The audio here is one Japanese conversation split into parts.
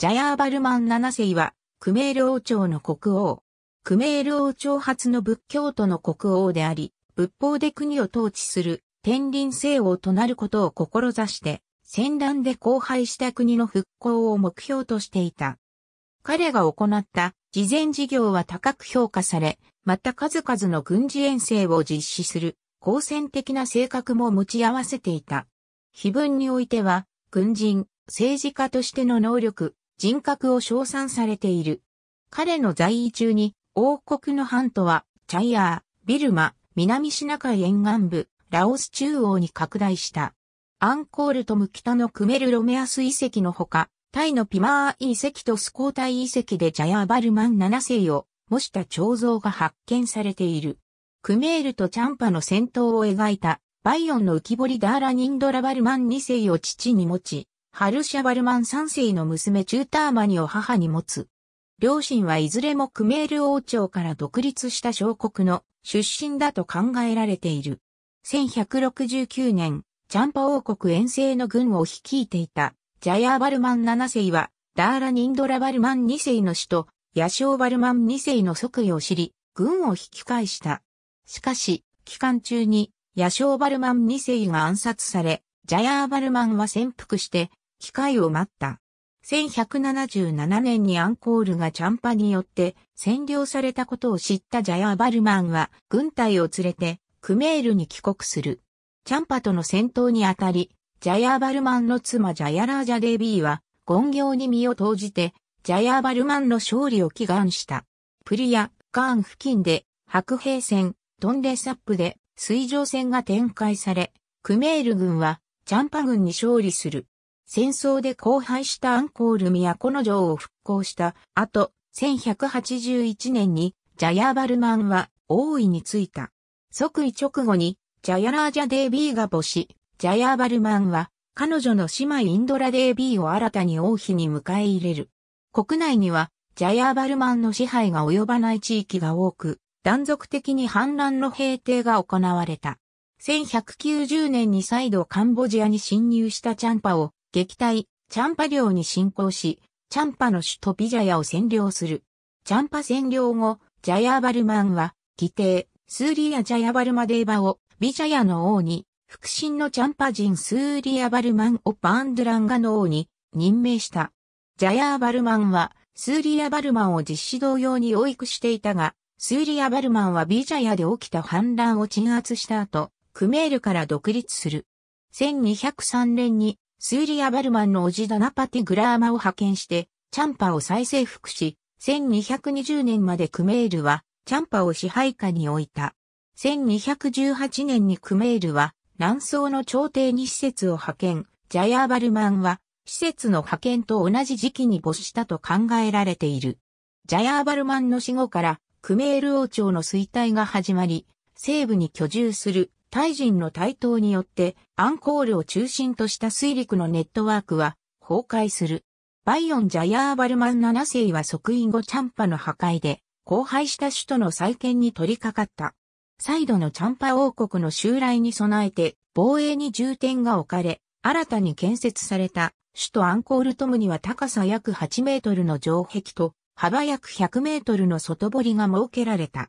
ジャヤーバルマン七世は、クメール王朝の国王。クメール王朝初の仏教徒の国王であり、仏法で国を統治する天輪聖王となることを志して、戦乱で荒廃した国の復興を目標としていた。彼が行った事前事業は高く評価され、また数々の軍事遠征を実施する、好戦的な性格も持ち合わせていた。碑文においては、軍人、政治家としての能力、人格を称賛されている。彼の在位中に、王国の藩とは、チャイヤー、ビルマ、南シナ海沿岸部、ラオス中央に拡大した。アンコールトム北のクメルロメアス遺跡のほか、タイのピマー遺跡とスコータイ遺跡でジャヤーバルマン7世を模した彫像が発見されている。クメールとチャンパの戦闘を描いたバイオンの浮き彫りダーラニンドラバルマン2世を父に持ち、ハルシャ・バルマン三世の娘チューターマニを母に持つ。両親はいずれもクメール王朝から独立した小国の出身だと考えられている。1169年、チャンパ王国遠征の軍を率いていたジャヤーバルマン七世は、ダーラ・ニンドラ・バルマン二世の死と、ヤショー・バルマン二世の即位を知り、軍を引き返した。しかし、期間中に、ヤショー・バルマン二世が暗殺され、ジャヤーバルマンは潜伏して、機会を待った。1177年にアンコールがチャンパによって占領されたことを知ったジャヤーバルマンは軍隊を連れてクメールに帰国する。チャンパとの戦闘にあたり、ジャヤーバルマンの妻ジャヤラージャデビーは権行に身を投じてジャヤーバルマンの勝利を祈願した。プリヤ、カーン付近で白兵戦、トンレサップで水上戦が展開され、クメール軍はチャンパ軍に勝利する。戦争で荒廃したアンコール都城を復興した後、1181年にジャヤーバルマンは王位についた。即位直後にジャヤラージャデービーが母子、ジャヤーバルマンは彼女の姉妹インドラデービーを新たに王妃に迎え入れる。国内にはジャヤーバルマンの支配が及ばない地域が多く、断続的に反乱の平定が行われた。1190年に再度カンボジアに侵入したチャンパを撃退、チャンパ領に侵攻し、チャンパの首都ビジャヤを占領する。チャンパ占領後、ジャヤーバルマンは、義定、スーリア・ジャヤバルマデーバを、ビジャヤの王に、腹心のチャンパ人スーリア・バルマンをバーンドゥランガの王に任命した。ジャヤーバルマンは、スーリア・バルマンを実施同様に養育していたが、スーリア・バルマンはビジャヤで起きた反乱を鎮圧した後、クメールから独立する。1203年にスーリア・バルマンのおじダナパティ・グラーマを派遣して、チャンパを再征服し、1220年までクメールは、チャンパを支配下に置いた。1218年にクメールは、南宋の朝廷に施設を派遣、ジャヤー・バルマンは、施設の派遣と同じ時期に没したと考えられている。ジャヤー・バルマンの死後から、クメール王朝の衰退が始まり、西部に居住するタイ人の台頭によってアンコールを中心とした水陸のネットワークは崩壊する。バイオン・ジャヤーバルマン7世は即位後チャンパの破壊で荒廃した首都の再建に取り掛かった。再度のチャンパ王国の襲来に備えて防衛に重点が置かれ、新たに建設された首都アンコールトムには高さ約8メートルの城壁と幅約100メートルの外堀が設けられた。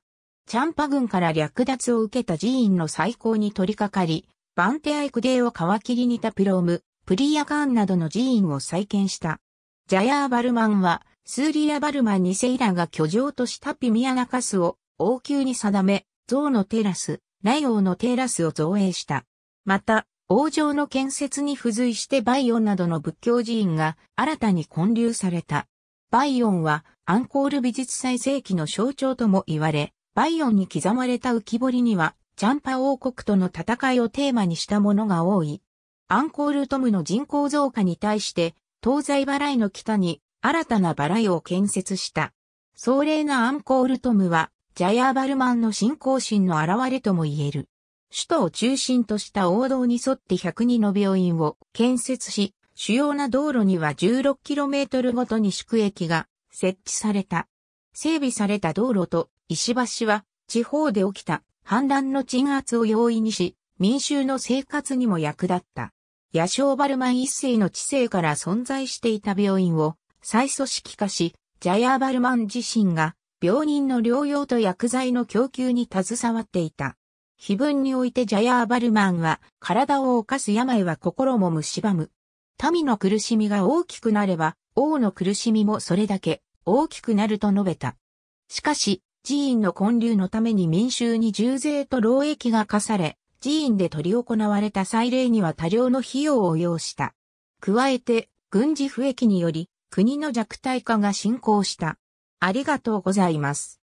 チャンパ軍から略奪を受けた寺院の再興に取り掛かり、バンテアイクデーを皮切りにタプローム、プリヤカーンなどの寺院を再建した。ジャヤーバルマンは、スーリアバルマン2世イラが居城としたピミアナカスを王宮に定め、象のテラス、ライオのテラスを造営した。また、王城の建設に付随してバイオンなどの仏教寺院が新たに建立された。バイオンはアンコール美術再生期の象徴とも言われ、バイオンに刻まれた浮き彫りには、チャンパ王国との戦いをテーマにしたものが多い。アンコールトムの人口増加に対して、東西バライの北に新たなバライを建設した。壮麗なアンコールトムは、ジャヤーバルマンの信仰心の現れとも言える。首都を中心とした王道に沿って102の病院を建設し、主要な道路には 16km ごとに宿駅が設置された。整備された道路と石橋は地方で起きた反乱の鎮圧を容易にし、民衆の生活にも役立った。野生バルマン一世の知性から存在していた病院を再組織化し、ジャヤーバルマン自身が病人の療養と薬剤の供給に携わっていた。非分においてジャヤーバルマンは体を犯す病は心も蝕む。民の苦しみが大きくなれば王の苦しみもそれだけ大きくなると述べた。しかし、寺院の建立のために民衆に重税と労役が課され、寺院で取り行われた祭礼には多量の費用を要した。加えて、軍事不役により、国の弱体化が進行した。ありがとうございます。